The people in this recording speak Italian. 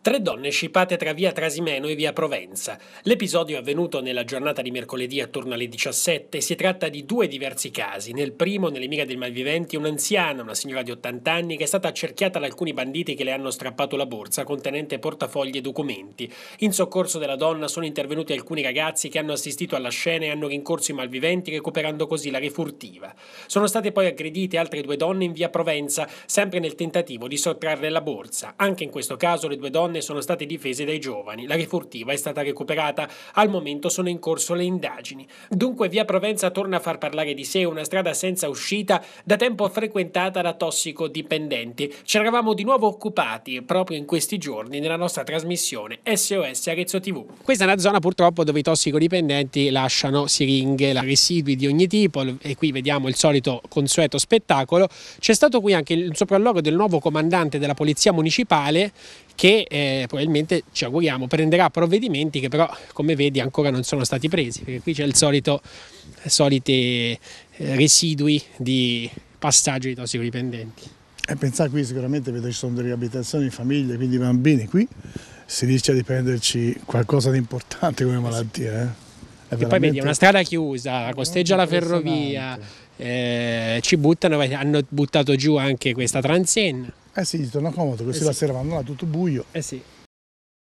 Tre donne scipate tra via Trasimeno e via Provenza. L'episodio è avvenuto nella giornata di mercoledì attorno alle 17. Si tratta di due diversi casi. Nel primo, nelle mire dei malviventi, un'anziana, una signora di 80 anni, che è stata accerchiata da alcuni banditi che le hanno strappato la borsa contenente portafogli e documenti. In soccorso della donna sono intervenuti alcuni ragazzi che hanno assistito alla scena e hanno rincorso i malviventi, recuperando così la refurtiva. Sono state poi aggredite altre due donne in via Provenza, sempre nel tentativo di sottrarre la borsa. Anche in questo caso le due donne donne sono state difese dai giovani. La refurtiva è stata recuperata. Al momento sono in corso le indagini. Dunque via Provenza torna a far parlare di sé una strada senza uscita da tempo frequentata da tossicodipendenti. Ci eravamo di nuovo occupati proprio in questi giorni nella nostra trasmissione SOS Arezzo TV. Questa è una zona purtroppo dove i tossicodipendenti lasciano siringhe, residui di ogni tipo e qui vediamo il solito consueto spettacolo. C'è stato qui anche il sopralluogo del nuovo comandante della Polizia Municipale che eh, eh, probabilmente ci auguriamo prenderà provvedimenti che però come vedi ancora non sono stati presi perché qui c'è il solito solite eh, residui di passaggio di tossicodipendenti. E pensare qui sicuramente perché ci sono delle abitazioni di famiglie, quindi bambini qui, si rischia di prenderci qualcosa di importante come malattia. Eh? E poi vedi, una strada chiusa, costeggia la ferrovia, eh, ci buttano, hanno buttato giù anche questa transenna. Eh sì, torna comodo, così eh sì. la sera vanno là tutto buio. Eh sì.